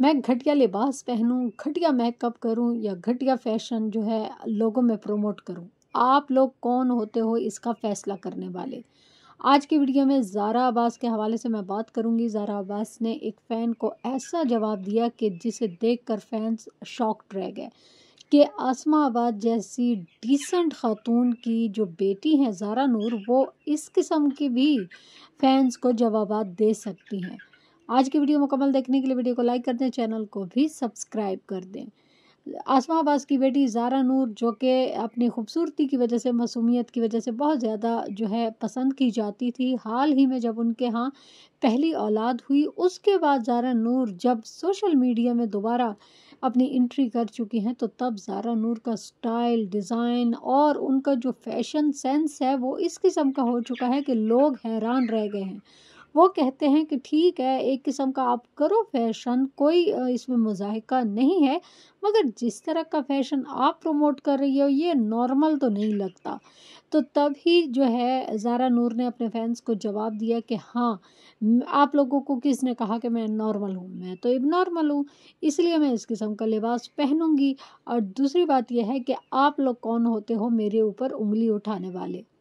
मैं घटिया लिबास पहनूं घटिया मेकअप करूं या घटिया फैशन जो है लोगों में प्रमोट करूं आप लोग कौन होते हो इसका फ़ैसला करने वाले आज की वीडियो में ज़ारा अब्बास के हवाले से मैं बात करूंगी ज़ारा अब्बास ने एक फ़ैन को ऐसा जवाब दिया कि जिसे देखकर फैंस शॉक्ड रह गए कि आसमा आबाद जैसी डिसेंट खातून की जो बेटी हैं ज़ारा नूर वो इस किस्म की भी फैंस को जवाब दे सकती हैं आज की वीडियो मुकम्मल देखने के लिए वीडियो को लाइक कर दें चैनल को भी सब्सक्राइब कर दें आसमा अब्बास की बेटी जारा नूर जो कि अपनी खूबसूरती की वजह से मसूमियत की वजह से बहुत ज़्यादा जो है पसंद की जाती थी हाल ही में जब उनके यहाँ पहली औलाद हुई उसके बाद जारा नूर जब सोशल मीडिया में दोबारा अपनी इंट्री कर चुकी हैं तो तब जारा नूर का स्टाइल डिज़ाइन और उनका जो फैशन सेंस है वो इस किस्म का हो चुका है कि लोग हैरान रह गए हैं वो कहते हैं कि ठीक है एक किस्म का आप करो फैशन कोई इसमें मजाहका नहीं है मगर जिस तरह का फैशन आप प्रमोट कर रही हो ये नॉर्मल तो नहीं लगता तो तभी जो है ज़ारा नूर ने अपने फैंस को जवाब दिया कि हाँ आप लोगों को किसने कहा कि मैं नॉर्मल हूँ मैं तो इब नॉर्मल हूँ इसलिए मैं इस किस्म का लिबास पहनूंगी और दूसरी बात यह है कि आप लोग कौन होते हो मेरे ऊपर उंगली उठाने वाले